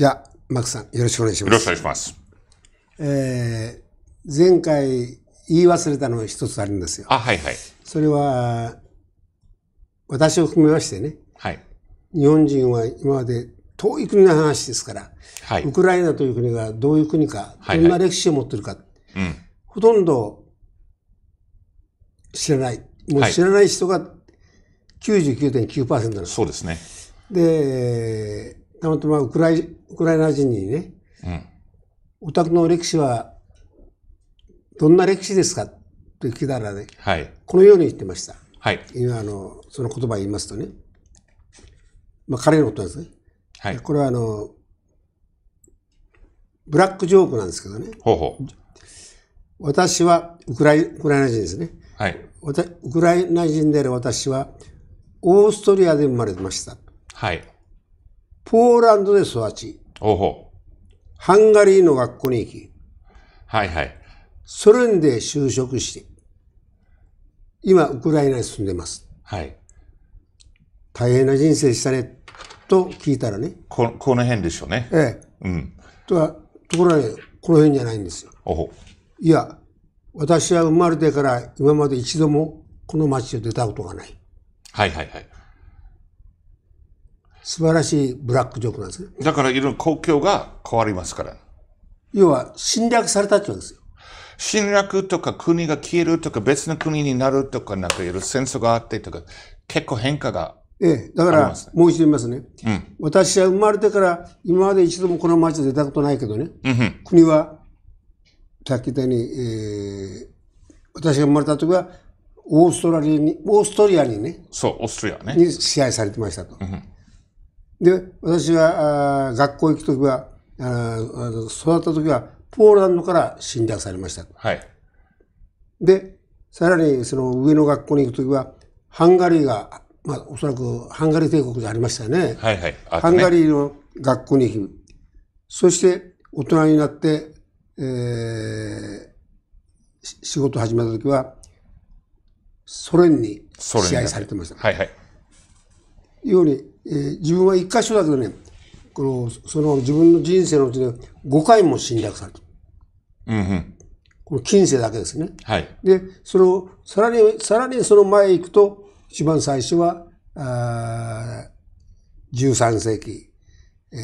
じゃあ、マックさん、よろしくお願いします。よろしくお願いします。えー、前回言い忘れたのが一つあるんですよ。あ、はいはい。それは、私を含めましてね、はい、日本人は今まで遠い国の話ですから、はい、ウクライナという国がどういう国か、どんな歴史を持ってるか、うん、ほとんど知らない。もう知らない人が99.9%なんです、はい。そうですね。で、たまたまウクライウクライナ人にね、うん、お宅の歴史はどんな歴史ですかと聞いたらね、はい、このように言ってました。はい、今あの、その言葉を言いますとね、まあ、彼のことですね。はい、これはあの、ブラックジョークなんですけどね。ほうほう私はウクライウクライナ人ですね、はい。ウクライナ人である私はオーストリアで生まれました。はい。ポーランドで育ち、ハンガリーの学校に行き、はいはい。ソ連で就職して、今、ウクライナに住んでます。はい。大変な人生でしたね、と聞いたらね。ここの辺でしょうね。ええ。うん。とは、ところがこの辺じゃないんですよ。いや、私は生まれてから今まで一度もこの町を出たことがない。はいはいはい。素晴らしいブラックジョークなんですね。だからいろいろ公共が変わりますから。要は侵略されたってこうんですよ。侵略とか国が消えるとか別の国になるとかなんかいろいろ戦争があってとか結構変化がええ、だからもう一度言いますね。うん私は生まれてから、今まで一度もこの街で出たことないけどね、うんん国は、さっき言ったように、えー私が生まれた時は、オーストラリアに、オーストリアにね、そう、オーストリアね。に支配されてましたと。で、私は学校行くときは、あ育ったときは、ポーランドから侵略されました。はい。で、さらにその上の学校に行くときは、ハンガリーが、まあ、おそらくハンガリー帝国でありましたよね。はいはい。ね、ハンガリーの学校に行く。そして、大人になって、えー、仕事を始めたときは、ソ連に支配されてました。はいはい。ように、えー、自分は一箇所だけどね、この、その自分の人生のうちで5回も侵略された。うんうん。この近世だけですね。はい。で、その、さらに、さらにその前行くと、一番最初は、あ13世紀、え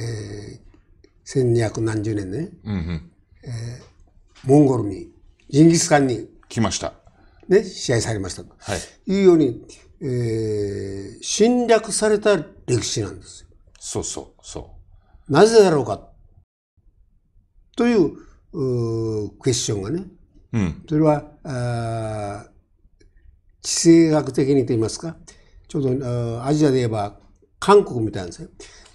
ー、1200何十年ね、うんうんえー、モンゴルに、ジンギスカンに、来ました。ね、試合されました。はい。いうように、えー、侵略された歴史なんですよ。そうそうそう。なぜだろうかといううクエスチョンがね、うん、それはあ地政学的にと言いますかちょうどアジアで言えば韓国みたいなんですよ、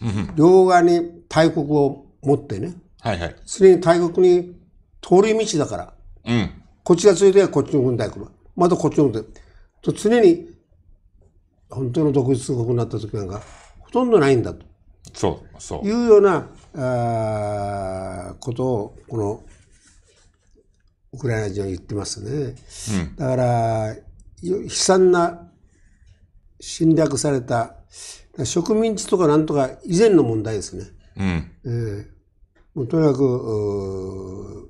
うん、両側に大国を持ってね、はいはい、それに大国に通り道だから、うん、こっちがついてはこっちの軍隊来るまたこっちの軍隊と常に本当の独立国になった時なんかほとんどないんだとそうそういうようなあことをこのウクライナ人は言ってますね、うん、だから悲惨な侵略された植民地とかなんとか以前の問題ですね、うんえー、もうとにかく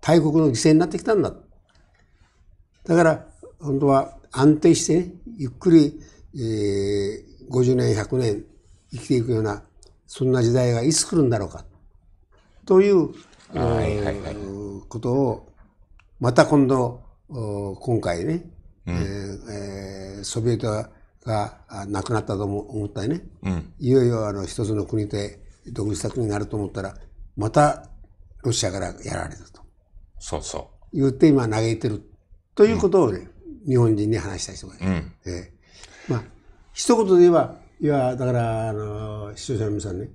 大国の犠牲になってきたんだだから本当は安定してねゆっくり、えー、50年100年生きていくようなそんな時代がいつ来るんだろうかという、はいはいはい、ことをまた今度今回ね、うん、えー、ソビエトがなくなったと思ったりね、うん、いよいよあの一つの国で独立した国になると思ったらまたロシアからやられたとそうそう言って今嘆いてるということをね、うん日本人に話した人がいる。うん、えー、まあ、一言で言えば、いや、だから、あの、視聴者の皆さんね、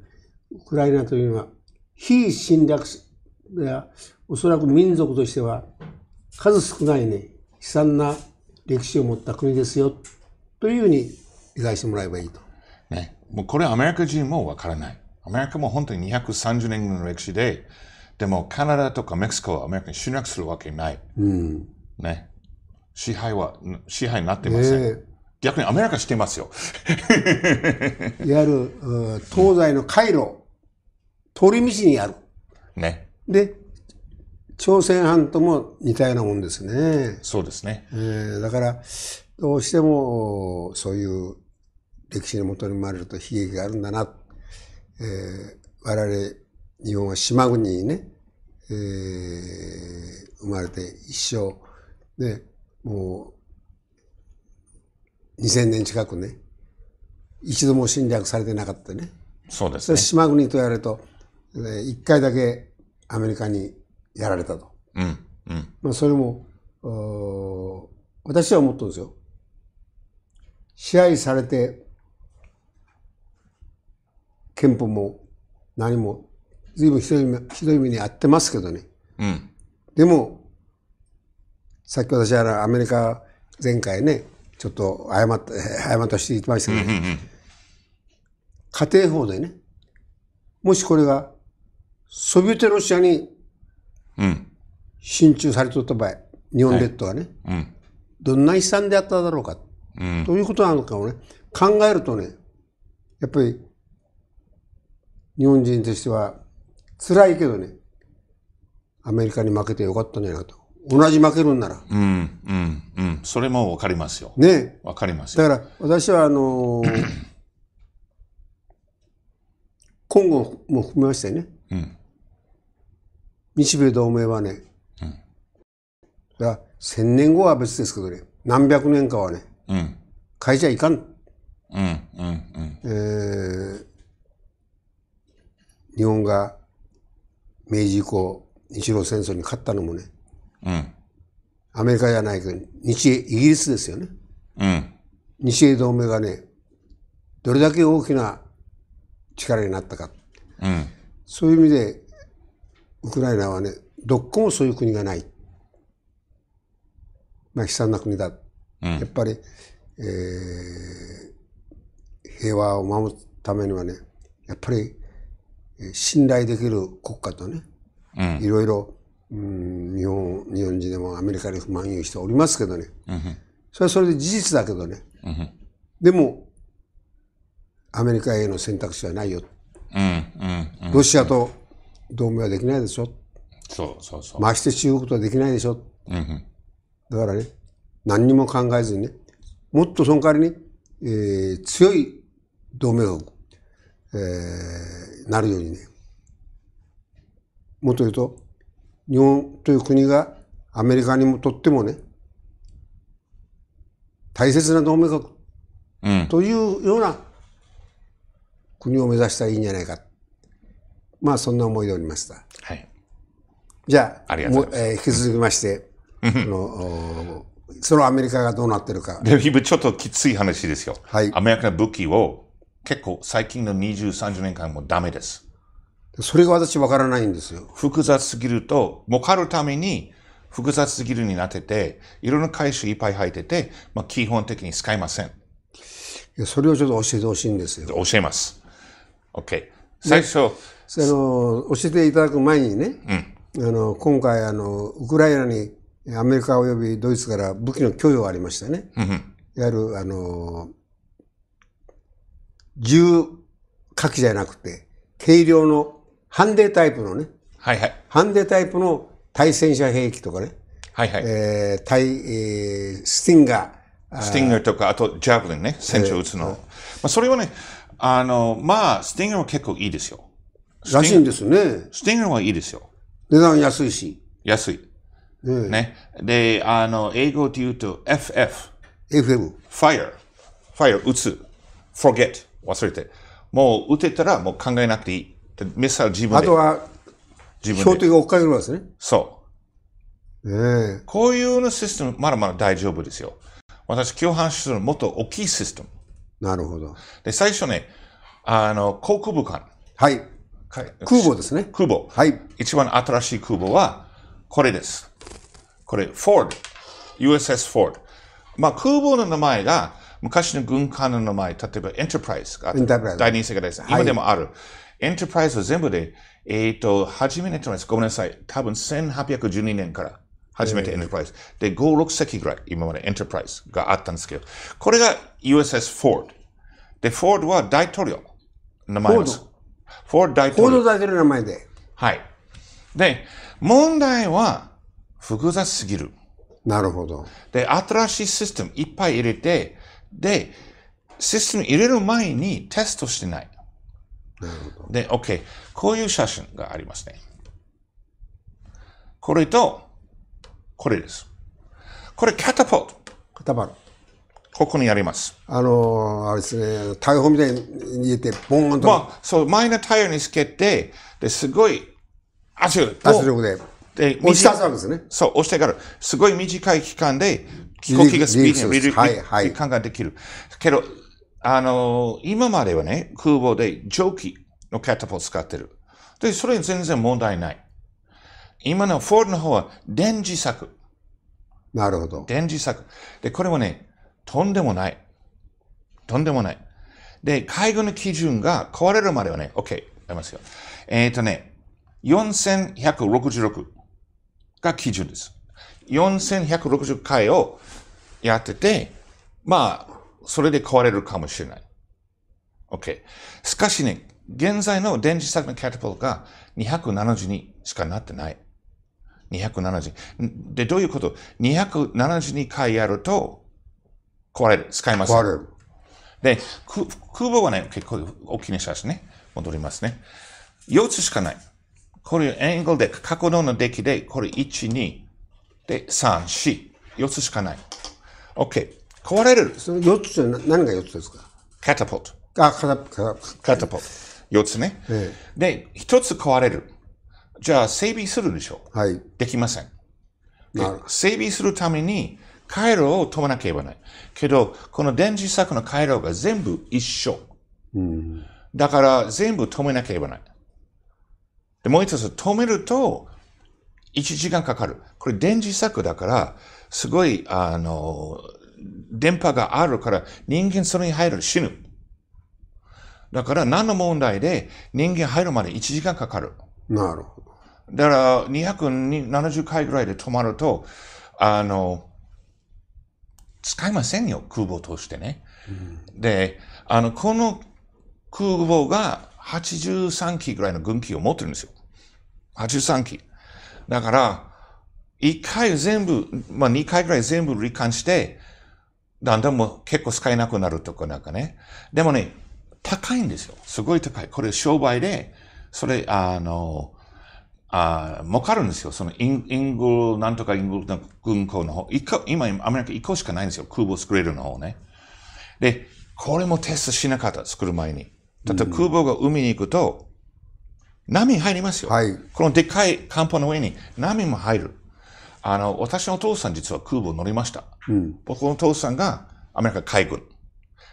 ウクライナというのは、非侵略、いや、おそらく民族としては、数少ないね、悲惨な歴史を持った国ですよ、というふうに理解してもらえばいいと。ね、もうこれアメリカ人もわからない。アメリカも本当に230年の歴史で、でもカナダとかメキシコはアメリカに侵略するわけない。うん、ね。支配は、支配になってません。逆にアメリカしてますよ。いわゆる、東西の回路、通り道にある。ね。で、朝鮮半島も似たようなもんですね。そうですね。えー、だから、どうしても、そういう歴史のもとに生まれると悲劇があるんだな。えー、我々、日本は島国にね、えー、生まれて一生、ね、もう2000年近くね一度も侵略されてなかったねそうですね島国とやると一回だけアメリカにやられたと、うんうんまあ、それも私は思ったんですよ支配されて憲法も何も随分ひどいひどい目に遭ってますけどね、うん、でもさっき私はアメリカ前回ね、ちょっと謝った、謝ったして言ってましたけど、家庭法でね、もしこれがソビエトロシアに進駐されとった場合、日本列島はね、はいうん、どんな遺産であっただろうか、うん、ということなのかをね、考えるとね、やっぱり日本人としては辛いけどね、アメリカに負けてよかったんじゃないかと。同じ負けるんなら。うん、うん、うん。それもわかりますよ。ね。わかりますだから、私は、あのー、今後も含めましてね、うん、日米同盟はね、うん、だ千年後は別ですけどね、何百年かはね、うん、変えちゃいかん。うんうんうんえー、日本が明治以降、日露戦争に勝ったのもね、うん、アメリカじゃないけど、日英、イギリスですよね。うん、日英同盟がね、どれだけ大きな力になったか。うん、そういう意味で、ウクライナはね、どっこもそういう国がない。まあ、悲惨な国だ。うん、やっぱり、えー、平和を守るためにはね、やっぱり、信頼できる国家とね、いろいろうん日本日本人でもアメリカに不満言う人おりますけどね、うん、それはそれで事実だけどね、うん、でもアメリカへの選択肢はないよ、うん、ロシアと同盟はできないでしょそうそうそうまして中国とはできないでしょ、うん、だからね何にも考えずにねもっとその代わりに、えー、強い同盟を、えー、なるようにねもっと言うと日本という国がアメリカにもとってもね、大切な同盟国、うん、というような国を目指したらいいんじゃないか。まあそんな思いでおりました。はい。じゃあ、もうえ引き続きまして、その、そのアメリカがどうなってるか。で、ちょっときつい話ですよ。はい。アメリカの武器を結構最近の20、30年間もダメです。それが私わからないんですよ。複雑すぎると、儲かるために複雑すぎるになってて、いろんな回収いっぱい入ってて、まあ、基本的に使いません。それをちょっと教えてほしいんですよ。教えます。OK。最初。あの、教えていただく前にね、うん、あの、今回、あの、ウクライナにアメリカ及びドイツから武器の供与がありましたね。うん、いわゆる、あの、銃火器じゃなくて、軽量のハンデタイプのね、はいはい、ハンデタイプの対戦車兵器とかね、はいはいえー対えー、スティンガー。スティンガーとか、あとジャブリンね、戦車撃つの。えー、まあ、それはね、あの、まあ、スティンガーは結構いいですよ。らしいんですね。スティンガーはいいですよ。値段安いし。安い。うん、ね。で、あの、英語で言うと FF。FM。Fire。Fire、打つ。Forget。忘れて。もう打てたらもう考えなくていい。ミサイル自分で。あとは、標的が追っかけるわですね。そう。ええー、こういうのシステム、まだまだ大丈夫ですよ。私、共犯すのもっと大きいシステム。なるほど。で、最初ね、あの、航空部艦。はい。空母ですね。空母。はい。一番新しい空母は、これです。これ、フォード。USS フォード。まあ、空母の名前が、昔の軍艦の名前、例えばエンタープライズが第二次世界大戦。今でもある。エンタープライズは全部で、えっ、ー、と、初めにやっごめんなさい。多分1812年から初めてエンタープライズ。で、5、6隻ぐらい今までエンタープライズがあったんですけど、これが USS フォー d で、フォー d は大統領。名前です。フォード大統領。フォード大統領の名前で。はい。で、問題は複雑すぎる。なるほど。で、新しいシステムいっぱい入れて、で、システム入れる前にテストしてない。で、OK。こういう写真がありますね。これと、これです。これ、キャタポート。キャタパル。ここにあります。あのー、あれですね、大砲みたいに入れて、ボーンと。まあ、そう、前のタイヤにつけて、で、すごい圧力圧力で。で、押し出すわけですね。そう、押してから、すごい短い期間で、飛行機がスピードに離陸、はいは期間ができる。けど、あの、今まではね、空母で蒸気のキャタポを使ってる。で、それ全然問題ない。今のフォードの方は電磁柵。なるほど。電磁柵。で、これはね、とんでもない。とんでもない。で、海軍の基準が壊れるまではね、OK、やりますよ。えっ、ー、とね、4166が基準です。4160回をやってて、まあ、それで壊れるかもしれない。OK。しかしね、現在の電磁石のキャタプルが270にしかなってない。270。で、どういうこと ?272 回やると、壊れる。使います。壊れる。で、空母はね、結構大きな写真ね。戻りますね。4つしかない。これ、エングルで、過去の出来で、これ1、2、で、3、4。4つしかない。OK。壊れる。その4つ何が4つですかカタポット。あ、カタカタカタポット。4つね。で、1つ壊れる。じゃあ、整備するでしょう。はい。できません。整備するために、回路を止めなければない。けど、この電磁柵の回路が全部一緒。うん、だから、全部止めなければない。で、もう一つ、止めると、1時間かかる。これ電磁柵だから、すごい、あの、電波があるから、人間それに入る、死ぬ。だから何の問題で人間入るまで1時間かかる。なるほど。だから270回ぐらいで止まると、あの、使いませんよ、空母としてね。うん、で、あの、この空母が83機ぐらいの軍機を持ってるんですよ。83機。だから、1回全部、まあ2回ぐらい全部罹患して、だんだんも結構使えなくなるとかなんかね。でもね、高いんですよ。すごい高い。これ商売で、それ、あの、あ儲かるんですよ。そのイン、イングなんとかイングル軍港の方。今、アメリカこ個しかないんですよ。空母作れるの方ね。で、これもテストしなかった。作る前に。だって空母が海に行くと、波入りますよ。はい、このでっかい漢方の上に波も入る。あの、私のお父さん実は空母乗りました。うん、僕のお父さんがアメリカ海軍。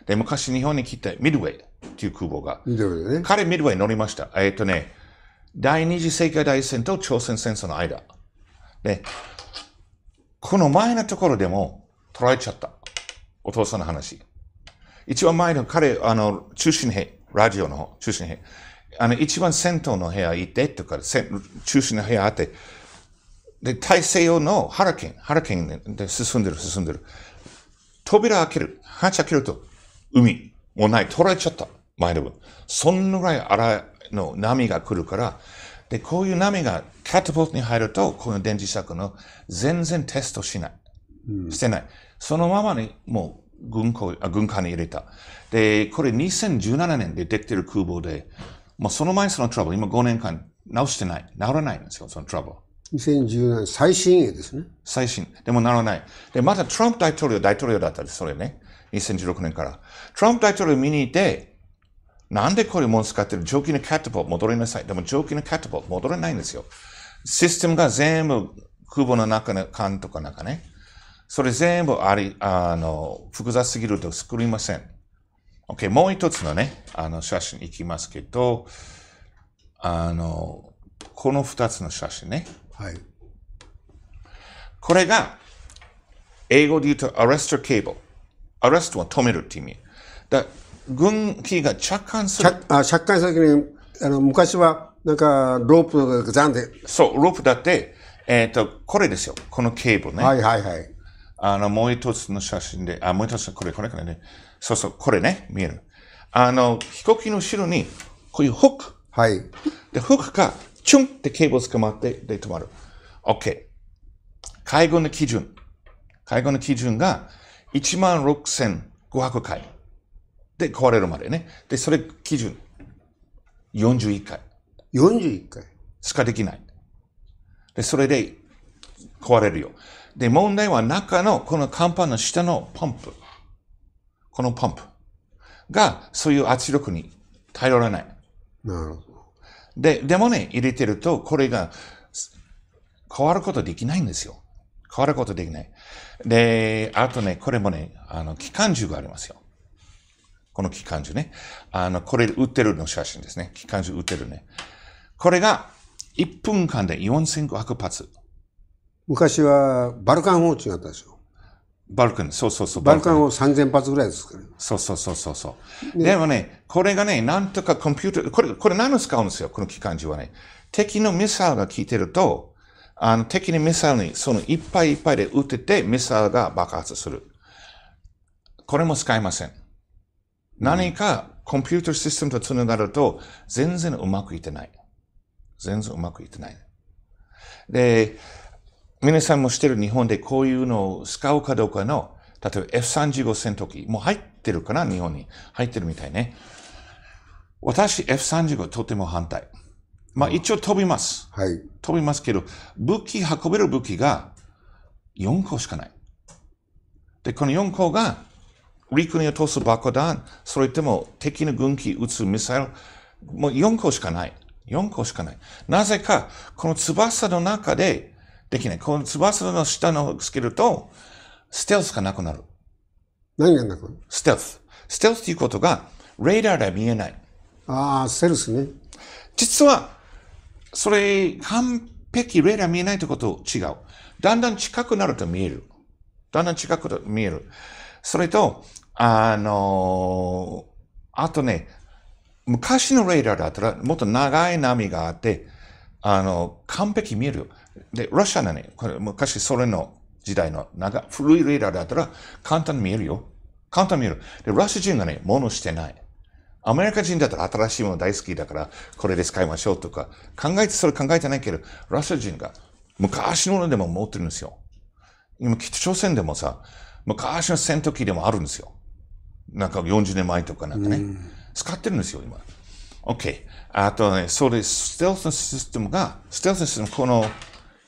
で、昔日本に来てミッドウェイっていう空母が。ミッドウェイね。彼ミッドウェイ乗りました。えっ、ー、とね、第二次世界大戦と朝鮮戦争の間。で、この前のところでも捉えちゃった。お父さんの話。一番前の彼、あの、中心兵、ラジオの方、中心兵。あの、一番先頭の部屋行ってとか、中心の部屋あって、で、大西洋のハラケン、ハラケンで進んでる、進んでる。扉開ける。鉢開けると、海。もうない。取られちゃった。前の分。そんぐらい荒の波が来るから、で、こういう波がキャタボートに入ると、この電磁石の全然テストしない。してない。そのままに、もう、軍港、あ軍艦に入れた。で、これ2017年でできてる空母で、もうその前そのトラブル、今5年間直してない。直らないんですよ、そのトラブル。2017年、最新鋭ですね。最新。でもならない。で、またトランプ大統領、大統領だったんです、それね。2016年から。トランプ大統領見に行って、なんでこういうもの使ってる上級のキャットポー戻りなさい。でも上級のキャットポー戻れないんですよ。システムが全部空母の中の缶とかなんかね。それ全部あり、あの、複雑すぎると作りません。OK、もう一つのね、あの、写真いきますけど、あの、この二つの写真ね。はい。これが、英語で言うとアレストケーブル。アレストは止めるって意味。だ軍機が着艦する。あ着艦するときに、あの、昔は、なんか、ロープが残っで。そう、ロープだって、えっ、ー、と、これですよ。このケーブルね。はいはいはい。あの、もう一つの写真で、あ、もう一つこれ、これ、これね。そうそう、これね、見える。あの、飛行機の後ろに、こういうフック。はい。で、フックがチュンってケーブル捕まって、で止まる。OK。介護の基準。介護の基準が16,500回。で、壊れるまでね。で、それ基準。41回。41回しかできない。で、それで壊れるよ。で、問題は中の、この甲板の下のパンプ。このパンプが、そういう圧力に頼らない。なるほど。で、でもね、入れてると、これが変わることできないんですよ。変わることできない。で、あとね、これもね、あの、機関銃がありますよ。この機関銃ね。あの、これ売ってるの写真ですね。機関銃売ってるね。これが1分間で4500発。昔はバルカン包丁だったでしょ。バルカン、そうそうそう。バルカンを3000発ぐらいですから、そうそうそうそうそう。でもね、これがね、なんとかコンピューター、これ、これ何を使うんですよ、この機関銃はね。敵のミサイルが効いてると、あの、敵にミサイルに、そのいっぱいいっぱいで撃てて、ミサイルが爆発する。これも使いません。何かコンピューターシステムと繋がると、全然うまくいってない。全然うまくいってない。で、皆さんも知ってる日本でこういうのを使うかどうかの、例えば F35 戦闘機、もう入ってるかな日本に。入ってるみたいね。私 F35 とても反対。まあ一応飛びます。はい。飛びますけど、武器、運べる武器が4個しかない。で、この4個が陸に落とす爆弾、それとも敵の軍機撃つミサイル、もう4個しかない。4個しかない。なぜか、この翼の中でできない。この翼の下のつけると、ステルスがなくなる。何がなくなるステルス。ステルスということが、レーダーでは見えない。ああ、ステルスね。実は、それ、完璧、レーダー見えないということ違う。だんだん近くなると見える。だんだん近く見える。それと、あのあとね、昔のレーダーだったら、もっと長い波があって、あの、完璧見えるよ。で、ロシアのね、これ昔ソ連の時代の長、古いレーダーだったら簡単に見えるよ。簡単に見える。で、ロシア人がね、物してない。アメリカ人だったら新しいもの大好きだから、これで使いましょうとか、考えて、それ考えてないけど、ロシア人が昔のものでも持ってるんですよ。今、北朝鮮でもさ、昔の戦闘機でもあるんですよ。なんか40年前とかなんかね。使ってるんですよ、今。OK。あとね、それ、ステルスシステムが、ステルスシステム、この、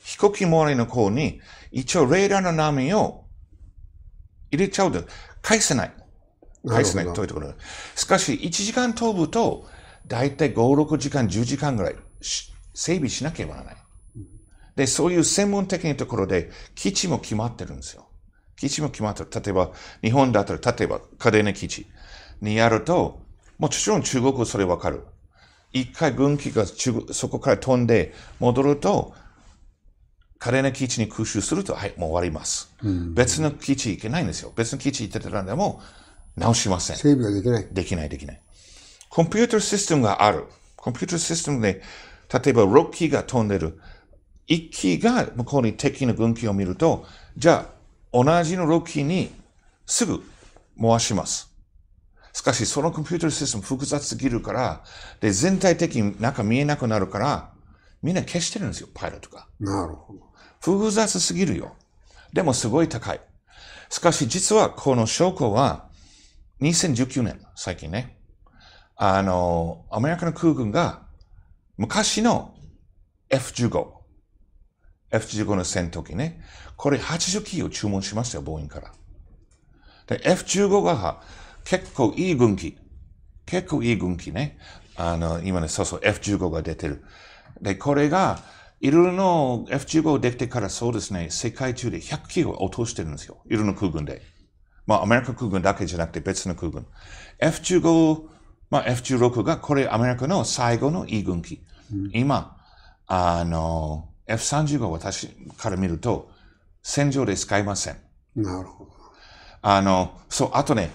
飛行機周りの子に、一応レーダーの波を入れちゃうと、返せない。返せないというところ。しかし、1時間飛ぶと、だいたい5、6時間、10時間ぐらい整備しなければならない。で、そういう専門的なところで、基地も決まってるんですよ。基地も決まってる。例えば、日本だったら、例えば、家電の基地にやると、もちろん中国はそれわかる。一回軍機が中そこから飛んで戻ると、麗な基地に空襲すると、はい、もう終わります。うん、別の基地行けないんですよ。別の基地行ってたらでも、直しません。整備はできない。できない、できない。コンピューターシステムがある。コンピューターシステムで、例えば6機が飛んでる。1機が向こうに敵の軍機を見ると、じゃあ、同じの6機にすぐ回します。しかし、そのコンピューターシステム複雑すぎるから、で、全体的に中見えなくなるから、みんな消してるんですよ、パイロットが。なるほど。複雑すぎるよ。でもすごい高い。しかし実はこの証拠は、2019年、最近ね、あの、アメリカの空軍が昔の F15、F15 の戦闘機ね、これ80機を注文しましたよ、ボーインから。で、F15 が結構いい軍機。結構いい軍機ね。あの、今ね、そうそう、F15 が出てる。で、これが、いろいろの F15 できてからそうですね、世界中で100機を落としてるんですよ。いろんな空軍で。まあ、アメリカ空軍だけじゃなくて別の空軍。F15、まあ、F16 がこれアメリカの最後の e、軍機。うん、今、あの、F35 私から見ると、戦場で使いません。なるほど。あの、そう、あとね、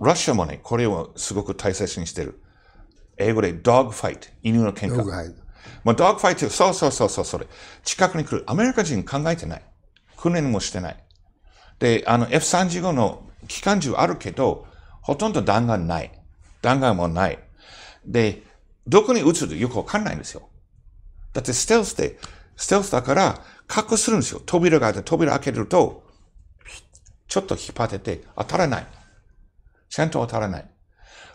ロシアもね、これをすごく大切にしてる。英語でドッグファイト、犬の喧嘩。まあ、ドッグファイト、そうそうそうそう、それ。近くに来る。アメリカ人考えてない。訓練もしてない。で、あの F35 の機関銃あるけど、ほとんど弾丸ない。弾丸もない。で、どこに撃つとよくわかんないんですよ。だってステルスで、ステルスだから隠するんですよ。扉があって、扉開けると、ちょっと引っ張ってて当たらない。ちゃんと当たらない。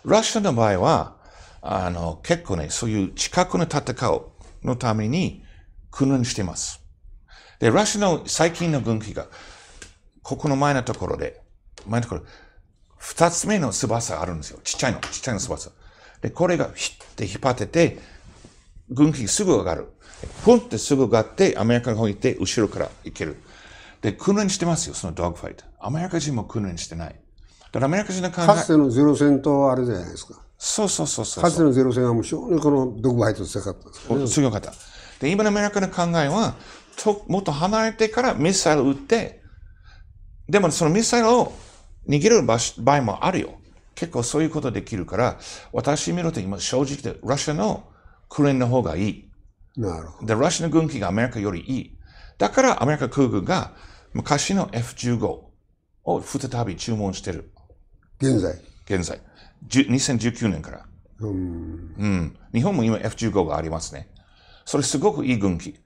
ラッシュの場合は、あの、結構ね、そういう近くの戦うのために訓練してます。で、ラシの最近の軍機が、ここの前のところで、前のところ、二つ目の翼があるんですよ。ちっちゃいの、ちっちゃいの翼。で、これがひって引っ張ってて、軍機すぐ上がる。ポンってすぐ上がって、アメリカの方行って、後ろから行ける。で、訓練してますよ、そのドッグファイト。アメリカ人も訓練してない。だからアメリカ人の考え。かつてのゼロ戦はあれじゃないですか。そうそうそうそう。かつてのゼロ戦は無償にこの独配と強かったですね。強かった。で、今のアメリカの考えは、ともっと離れてからミサイル撃って、でもそのミサイルを逃げる場合もあるよ。結構そういうことできるから、私見ると今正直で、ロシアのクレーンの方がいい。なるほど。で、ロシアの軍機がアメリカよりいい。だからアメリカ空軍が昔の F15 を再び注文してる。現在現在。2019年から。うん、うん。日本も今 F15 がありますね。それすごくいい軍機。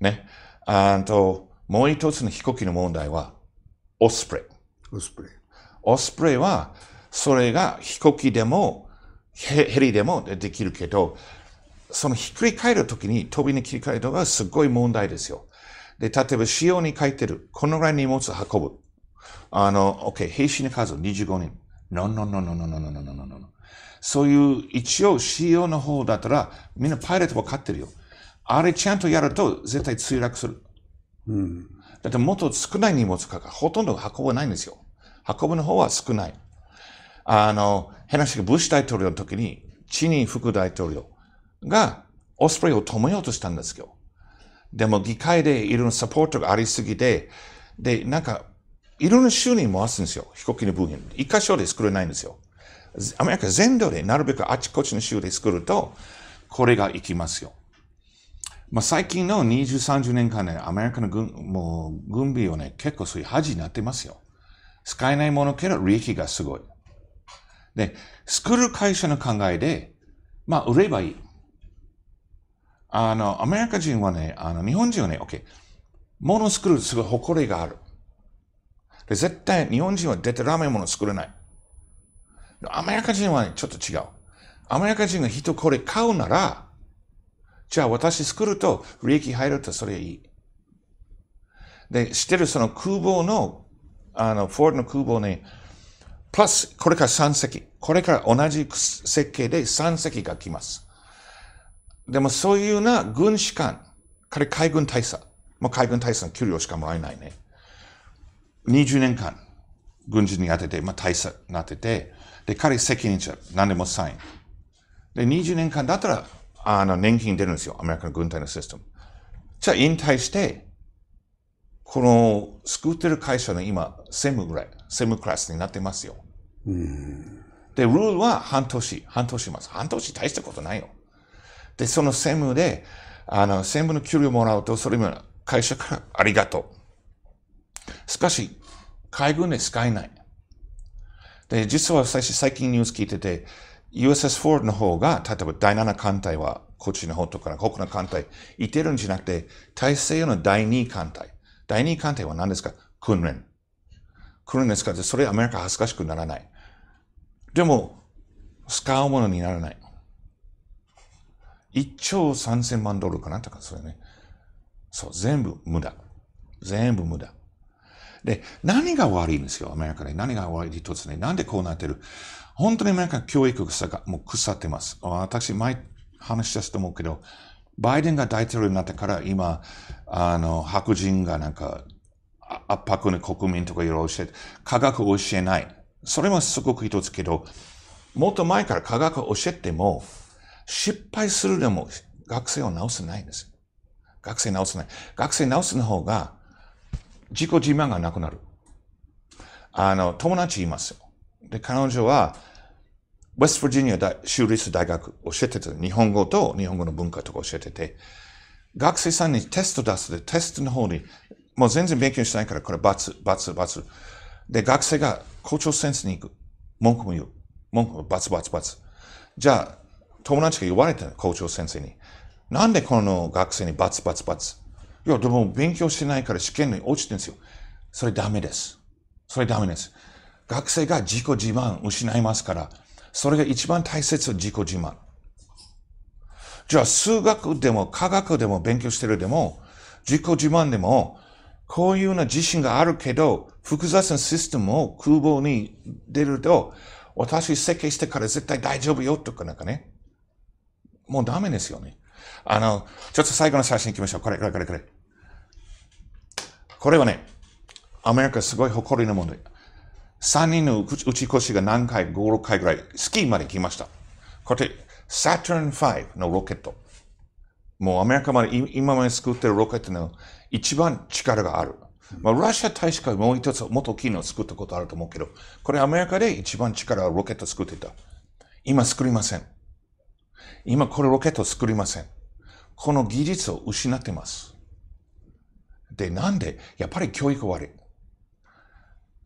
ね。あと、もう一つの飛行機の問題は、オスプレイ。オスプレイ。オスプレイは、それが飛行機でも、ヘリでもできるけど、そのひっくり返るときに飛びに切り替えるのがすごい問題ですよ。で、例えば仕様に書いてる。このぐらい荷物運ぶ。あの、OK、兵士の数25人。No, no, no, no, no, no, no, no, no, no, no. そういう一応 CO の方だったらみんなパイレット分かってるよ。あれちゃんとやると絶対墜落する。うん、だってもっと少ない荷物かかほとんど運ばないんですよ。運ぶの方は少ない。あの、変な話、ブッシュ大統領の時に、チニ副大統領がオスプレイを止めようとしたんですよ。でも議会でいろんなサポートがありすぎて、で、なんかいろんな州に回すんですよ。飛行機の部品。一箇所で作れないんですよ。アメリカ全土でなるべくあちこちの州で作ると、これが行きますよ。まあ、最近の20、30年間で、ね、アメリカの軍、もう軍備をね、結構そういう恥になってますよ。使えないものけど利益がすごい。で、作る会社の考えで、まあ、売ればいい。あの、アメリカ人はね、あの、日本人はね、OK、物を作るすごい誇りがある。絶対日本人はラーらンもの作れない。アメリカ人はちょっと違う。アメリカ人が人これ買うなら、じゃあ私作ると利益入るとそれいい。で、知ってるその空母の、あの、フォードの空母ね、プラス、これから3隻。これから同じ設計で3隻が来ます。でもそういうな軍士官、彼海軍大佐。もう海軍大佐の給料しかもらえないね。20年間、軍人に当てて、まあ、大佐にってて、で、彼責任者、何でもサイン。で、20年間だったら、あの、年金出るんですよ。アメリカの軍隊のシステム。じゃあ、引退して、この、救ってる会社の今、専務ぐらい、専務クラスになってますよ。で、ルールは半年、半年ます。半年大したことないよ。で、その専務で、あの、専務の給料もらうと、それも会社からありがとう。しかし、海軍で使えない。で、実は最近ニュース聞いてて、USS フォードの方が、例えば第7艦隊はこっちの方とか、他の艦隊、いてるんじゃなくて、大西洋の第2艦隊。第2艦隊は何ですか訓練。訓練ですから、それアメリカ恥ずかしくならない。でも、使うものにならない。1兆3000万ドルかなとか、それね。そう、全部無駄。全部無駄。で、何が悪いんですよ、アメリカで。何が悪い一つね。なんでこうなってる本当にアメリカ教育が、もう腐ってます。私、前話したと思うけど、バイデンが大統領になってから今、あの、白人がなんか、圧迫の国民とかいろいろ教えて、科学を教えない。それもすごく一つけど、もっと前から科学を教えても、失敗するでも学生を直せないんです。学生直せない。学生直すの方が、自己自慢がなくなる。あの、友達いますよ。で、彼女は、ウェストォージニア州立大学教えてて、日本語と日本語の文化とか教えてて、学生さんにテスト出すで、テストの方に、もう全然勉強しないから、これバツツバツで、学生が校長先生に行く。文句も言う。文句もババツツバツじゃあ、友達が言われた校長先生に。なんでこの学生にババツツバツいや、でも勉強してないから試験に落ちてるんですよ。それダメです。それダメです。学生が自己自慢失いますから、それが一番大切な自己自慢。じゃあ、数学でも科学でも勉強してるでも、自己自慢でも、こういうような自信があるけど、複雑なシステムを空母に出ると、私設計してから絶対大丈夫よとかなんかね。もうダメですよね。あの、ちょっと最後の写真行きましょう。これ、これ、これ、これ。これはね、アメリカすごい誇りの問で、3人の打ち越しが何回、5、6回ぐらい、スキーまで来ました。これ、サターン5のロケット。もうアメリカまで今まで作ってるロケットの一番力がある。まあ、ロシア大使館もう一つもっと大きいのを作ったことあると思うけど、これアメリカで一番力をロケット作ってた。今作りません。今これロケット作りません。この技術を失ってます。で、なんでやっぱり教育悪い。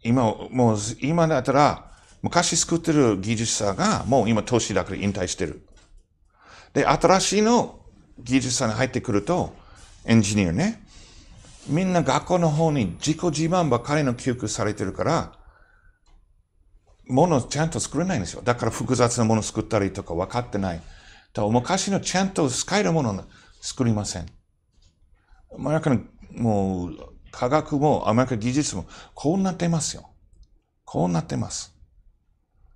今、もう、今だったら、昔作ってる技術者が、もう今、投資だから引退してる。で、新しいの技術者に入ってくると、エンジニアね、みんな学校の方に自己自慢ばかりの教育されてるから、ものをちゃんと作れないんですよ。だから複雑なものを作ったりとか分かってない。と昔のちゃんと使えるものを作りません。アメリカのもう科学もアメリカ技術もこうなってますよ。こうなってます。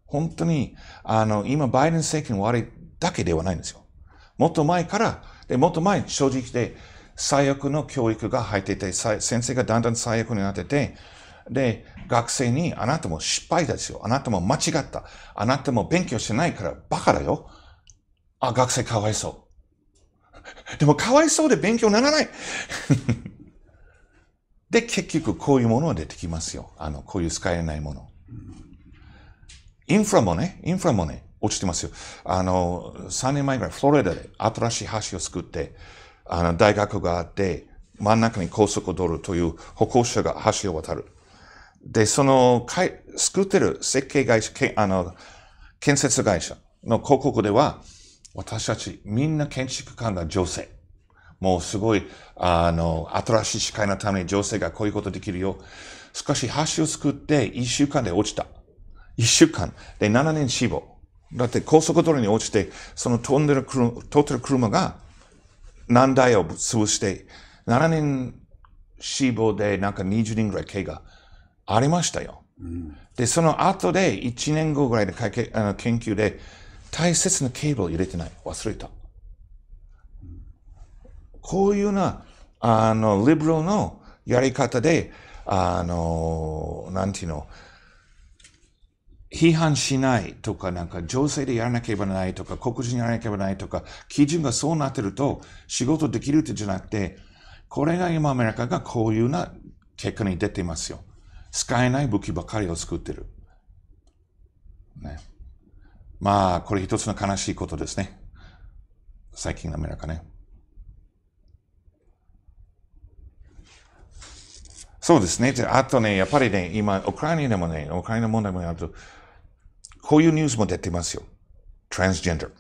本当に、あの、今バイデン政権悪いだけではないんですよ。もっと前から、で、もっと前、正直で、最悪の教育が入っていて、先生がだんだん最悪になってて、で、学生に、あなたも失敗ですよ。あなたも間違った。あなたも勉強しないからバカだよ。あ、学生かわいそう。でもかわいそうで勉強ならない。で、結局こういうものは出てきますよ。あの、こういう使えないもの。インフラもね、インフラもね、落ちてますよ。あの、3年前ぐらい、フロリダで新しい橋を作って、あの、大学があって、真ん中に高速道路という歩行者が橋を渡る。で、その、かい、作ってる設計会社、けあの、建設会社の広告では、私たちみんな建築家が女性。もうすごい、あの、新しい司会のために女性がこういうことできるよ。少し橋を作って一週間で落ちた。一週間で7年死亡。だって高速道路に落ちて、その飛んでる車、通ってる車が何台を潰して、7年死亡でなんか20人ぐらい怪我ありましたよ。うん、で、その後で1年後ぐらいの研究で、大切なケーブルを入れてない。忘れた。こういうな、あの、リブロのやり方で、あの、なんていうの、批判しないとか、なんか、情勢でやらなければならないとか、黒人やらなければならないとか、基準がそうなってると、仕事できるってじゃなくて、これが今アメリカがこういうな結果に出てますよ。使えない武器ばかりを作ってる。ね。まあ、これ一つの悲しいことですね。最近のアメリカね。そうですね。あとね、やっぱりね、今、ウクライナでもね、ウクライナ問題もあると、こういうニュースも出てますよ。トランスジェンダー。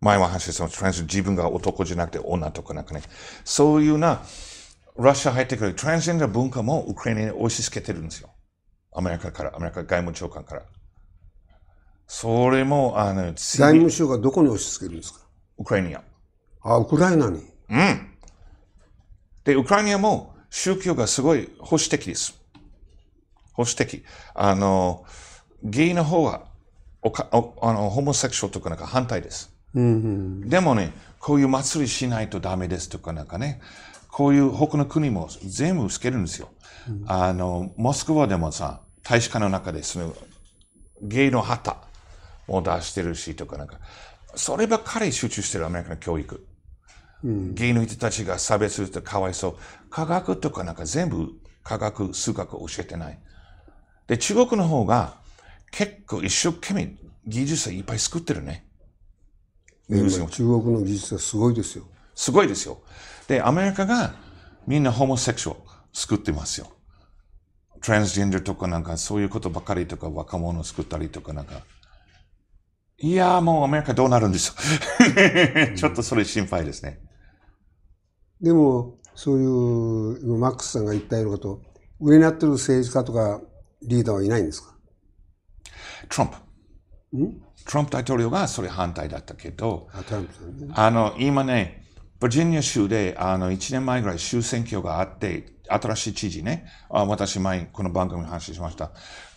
前も話したトランス、自分が男じゃなくて女とかなんかね。そういうな、ロシア入ってくるトランスジェンダー文化もウクライナに押し付けてるんですよ。アメリカから、アメリカ外務長官から。それも、あの、財務省がどこに押し付けるんですかウクライナ。あ、ウクライナに。うん。で、ウクライナも宗教がすごい保守的です。保守的。あの、ゲイの方は、おかおあのホモセクションとかなんか反対です。うんうん、でもね、こういう祭りしないとダメですとかなんかね、こういう他の国も全部つけるんですよ。うん、あの、モスクワでもさ、大使館の中でその、ゲイの旗、も出してるしとかなんか、そればっかり集中してるアメリカの教育。うん、芸の人たちが差別するとかわいそう。科学とかなんか全部科学、数学教えてない。で、中国の方が結構一生懸命技術いっぱい作ってるね。ね中国の技術はすごいですよ。すごいですよ。で、アメリカがみんなホモセクション作ってますよ。トランスジェンダーとかなんかそういうことばかりとか若者を作ったりとかなんか。いやーもうアメリカどうなるんですかちょっとそれ心配ですね。うん、でも、そういうマックスさんが言ったようなこと、上になってる政治家とかリーダーはいないんですかトランプ。んトランプ大統領がそれ反対だったけど、あ、ね、あの、今ね、バージニア州で、あの、1年前ぐらい州選挙があって、新しい知事ね、あ私前この番組の話しました。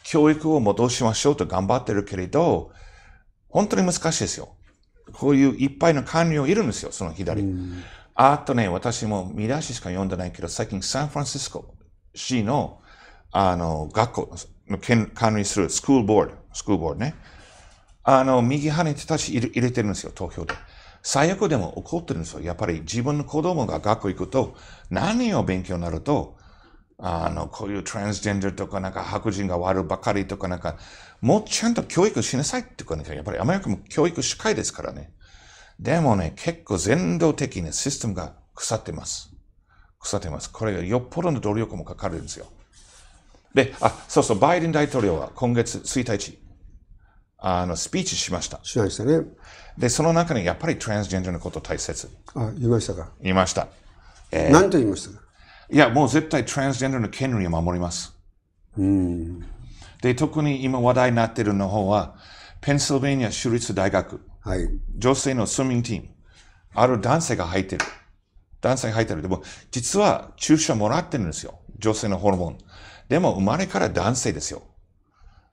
教育を戻しましょうと頑張ってるけれど、本当に難しいですよ。こういういっぱいの官僚いるんですよ、その左。あとね、私も見出ししか読んでないけど、最近サンフランシスコ市の、あの、学校の管理するスクールボード、スクールボードね。あの、右ねにたち入れてるんですよ、投票で。最悪でも怒ってるんですよ。やっぱり自分の子供が学校行くと、何を勉強になると、あの、こういうトランスジェンダーとか、なんか白人が悪ばかりとか、なんか、もうちゃんと教育しなさいっていうかね、やっぱりアメリカも教育主会ですからね。でもね、結構全道的にシステムが腐ってます。腐ってます。これがよっぽどの努力もかかるんですよ。で、あ、そうそう、バイデン大統領は今月1日、あの、スピーチしました。しましたね。で、その中にやっぱりトランスジェンダーのこと大切。あ、言いましたか。言いました。えー、何と言いましたかいや、もう絶対トランスジェンダーの権利を守ります。うん。で、特に今話題になっているの方は、ペンシルベニア州立大学。はい。女性のスミングチーム。ある男性が入ってる。男性が入ってる。でも、実は注射もらってるんですよ。女性のホルモン。でも、生まれから男性ですよ。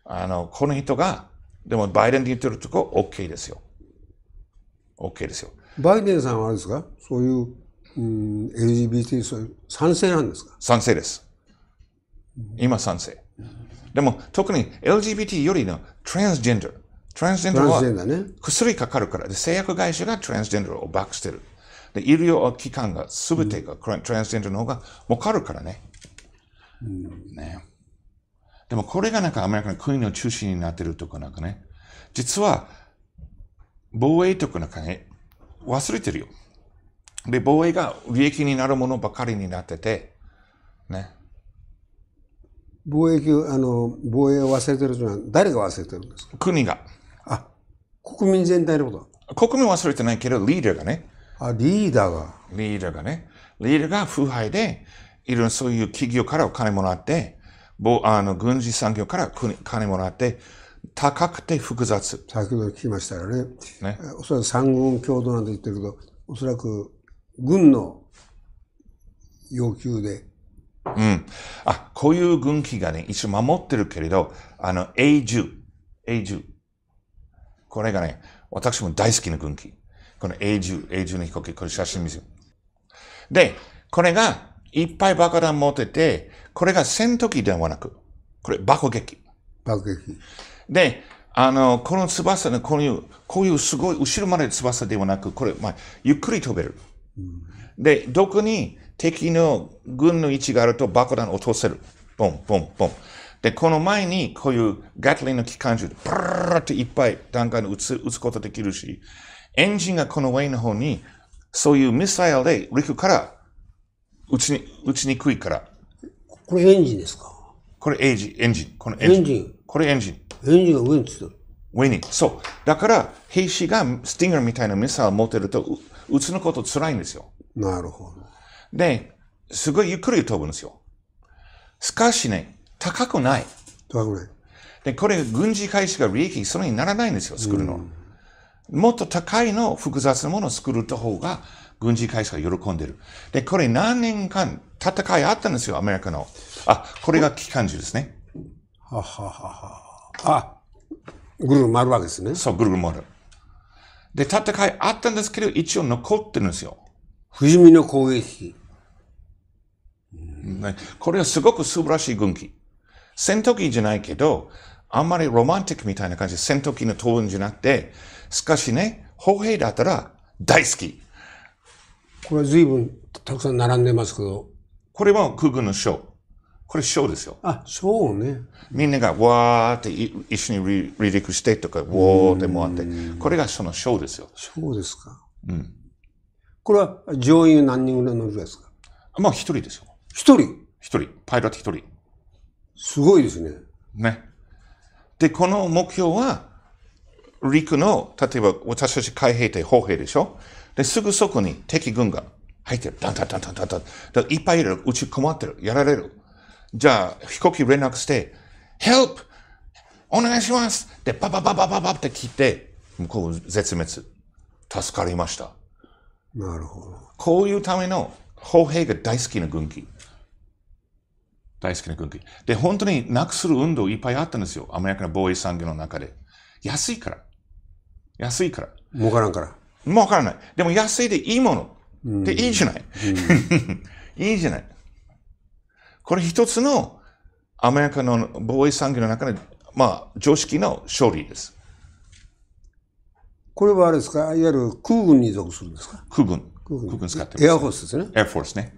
あの、この人が、でも、バイデンで言ってるとこ、OK ですよ。OK ですよ。バイデンさんはあれですかそういう、うん、LGBT、賛成なんですか賛成です。今、賛成。でも、特に LGBT よりのトランスジェンダー。トランスジェンダーは薬かかるから、製薬会社がトランスジェンダーをバックしてる。で、医療機関が全てが、トランスジェンダーの方が儲かるからね。うん、ねでもこれがなんかアメリカの国の中心になってるとかなんかね。実は、防衛とかなんかね、忘れてるよ。で、防衛が利益になるものばかりになってて、ね。貿易あの防衛を忘れてるというのは誰が忘れてるんですか国があ国民全体のこと国民忘れてないけどリーダーがねあリーダーがリーダーがねリーダーが腐敗でいろんなそういう企業からお金もらってあの軍事産業から金もらって高くて複雑先ほど聞きましたよねねおそらく三軍共同なんて言ってるけどおそらく軍の要求でうん。あ、こういう軍旗がね、一応守ってるけれど、あの、A10。A10。これがね、私も大好きな軍旗。この A10、A10 の飛行機、これ写真見せよで、これが、いっぱい爆弾持ってて、これが戦闘機ではなく、これ爆撃。爆撃。で、あの、この翼の、こういう、こういうすごい後ろまで翼ではなく、これ、まあ、ゆっくり飛べる。うん、で、どこに敵の軍の位置があると爆弾を落とせる。ボン、ボン、ボン。で、この前にこういうガトリンの機関銃でブルーっていっぱい弾丸を撃つ撃つことできるし、エンジンがこの上の方に、そういうミサイルで陸から撃ちに撃ちにくいから。これエンジンですかこれエンジン、エンジン。このエンジン。ンジンこれエンジン。エンジンが上につてる。上に。そう。だから、兵士がスティンガーみたいなミサイル持ってると、撃つのこと辛いんですよ。なるほど。で、すごいゆっくり飛ぶんですよ。しかしね、高くない。高くない。で、これ軍事会社が利益、それにならないんですよ、作るのは。もっと高いの、複雑なものを作るた方が、軍事会社が喜んでる。で、これ何年間戦いあったんですよ、アメリカの。あ、これが機関銃ですね。はははは。あ、ぐるぐる回るわけですね。そう、ぐるぐる回る。で、戦いあったんですけど、一応残ってるんですよ。不死身の攻撃。これはすごく素晴らしい軍機。戦闘機じゃないけど、あんまりロマンティックみたいな感じで戦闘機の当分じゃなくて、しかしね、歩兵だったら大好き。これは随分たくさん並んでますけど。これは空軍の将。これ将ですよ。あ、賞ね。みんながわーって一緒に離陸してとか、わーって回って。これがその将ですよ。賞ですか。うん。これは乗員何人ぐらい乗るんですかまあ一人ですよ。一人一人。パイロット一人。すごいですね。ね。で、この目標は、陸の、例えば私たち海兵隊、砲兵でしょで、すぐそこに敵軍が入ってる。だんだんだんだんだんだん。だいっぱいいる。うち困ってる。やられる。じゃあ、飛行機連絡して、help! お願いしますで、パパパパパパって聞いて、向こう絶滅。助かりました。なるほど。こういうための砲兵が大好きな軍機。大好きな空気。で、本当になくする運動いっぱいあったんですよ。アメリカの防衛産業の中で。安いから。安いから。儲からんから。儲からない。でも安いでいいもの。で、いいじゃない。いいじゃない。これ一つのアメリカの防衛産業の中で、まあ、常識の勝利です。これはあれですかいわゆる空軍に属するんですか空軍。空軍使ってます。エアフォースですね。エアフォースね。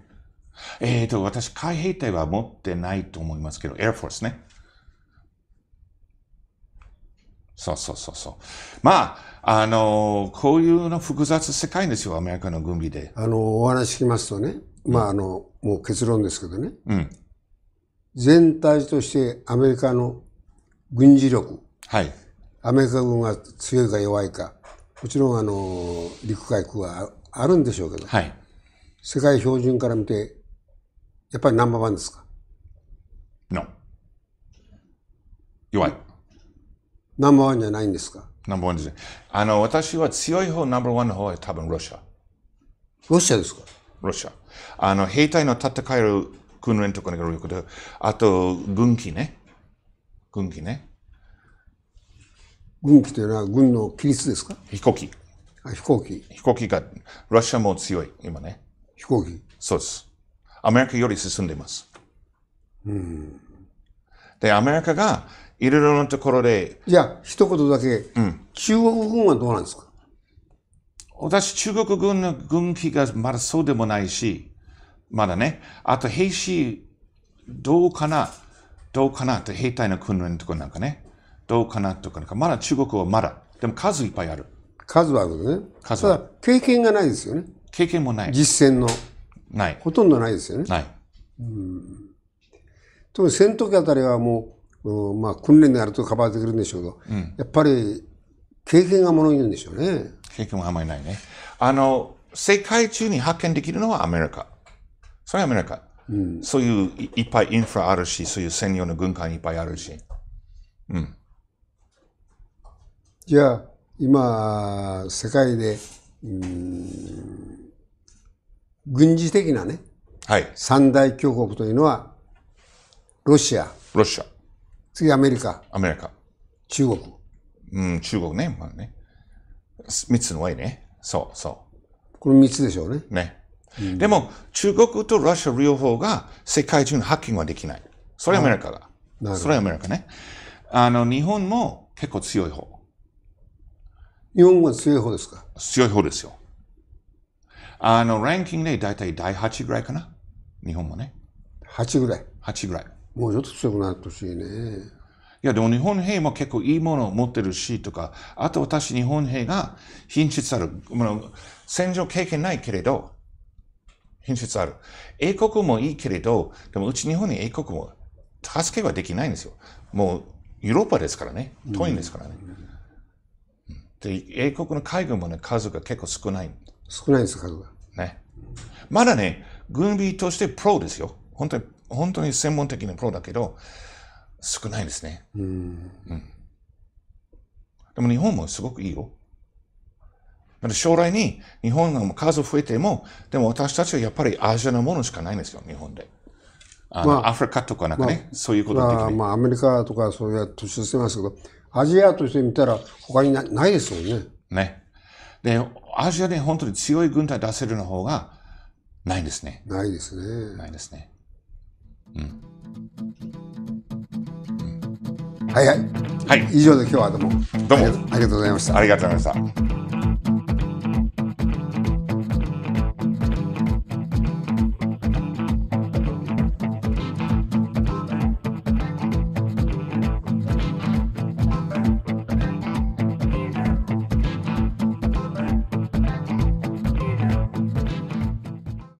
えっ、ー、と、私、海兵隊は持ってないと思いますけど、エアフォースね。そうそうそうそう。まあ、あのこういうの複雑世界ですよ、アメリカの軍備で。あの、お話聞きますとね、まあ、あの、もう結論ですけどね。うん。全体としてアメリカの軍事力。はい。アメリカ軍が強いか弱いか。もちろん、あの、陸海空はあるんでしょうけど。はい。世界標準から見てやっぱりナンバーワンですか ?No. 弱い。ナンバーワンじゃないんですかナンバーワンですね。あの、私は強い方、ナンバーワンの方は多分ロシア。ロシアですかロシア。あの、兵隊の戦える訓練とかが多いけど、あと、軍機ね。軍機ね。軍機というのは軍の規律ですか飛行機。あ飛行機。飛行機が、ロシアも強い、今ね。飛行機。そうです。アメリカより進んでいます。うん、で、アメリカがいろいろなところで。いや、一言だけ、うん、中国軍はどうなんですか私、中国軍の軍機がまだそうでもないし、まだね、あと兵士、どうかな、どうかなって兵隊の訓練とかなんかね、どうかなとかなんか、まだ中国はまだ、でも数いっぱいある。数はあるね。数は。ただ、経験がないですよね。経験もない。実践の。ない。ほとんどないですよね。ない。うん。特に戦闘機あたりはもう、うん、まあ訓練であるとカバーできるんでしょうけど、うん、やっぱり経験がもの言うんでしょうね。経験はあまりないね。あの、世界中に発見できるのはアメリカ。それはアメリカ。うん、そういういっぱいインフラあるし、そういう専用の軍艦いっぱいあるし。うん。じゃあ、今、世界で、うん軍事的なね、はい、三大強国というのは、ロシア。ロシア。次、アメリカ。アメリカ。中国。うん、中国ね。まあね。三つの上ね。そう、そう。これ三つでしょうね。ね。うん、でも、中国とロシア両方が世界中のハッキングはできない。それはアメリカだ。それはアメリカね。あの、日本も結構強い方。日本は強い方ですか強い方ですよ。あの、ランキングで大体第8ぐらいかな。日本もね。8ぐらい。8ぐらい。もうちょっと強くなってほしいね。いや、でも日本兵も結構いいものを持ってるしとか、あと私日本兵が品質ある、戦場経験ないけれど、品質ある。英国もいいけれど、でもうち日本に英国も助けはできないんですよ。もうヨーロッパですからね。遠いんですからね。うん、で、英国の海軍もね、数が結構少ない。少ないです、数が。ね。まだね、軍備としてプロですよ。本当に、本当に専門的なプロだけど、少ないですね。うんうん。でも日本もすごくいいよ。だ将来に日本が数増えても、でも私たちはやっぱりアジアのものしかないんですよ、日本で。あまあ、アフリカとかなんかね、まあ、そういうことできまあ、アメリカとかそういう年出してますけど、アジアとして見たら他にないですよね。ね。で、アジアで本当に強い軍隊出せるの方がないんですね。ないですね。ないですね。うん。はいはい。はい。以上で今日はどうも。どうもありがとうございました。ありがとうございました。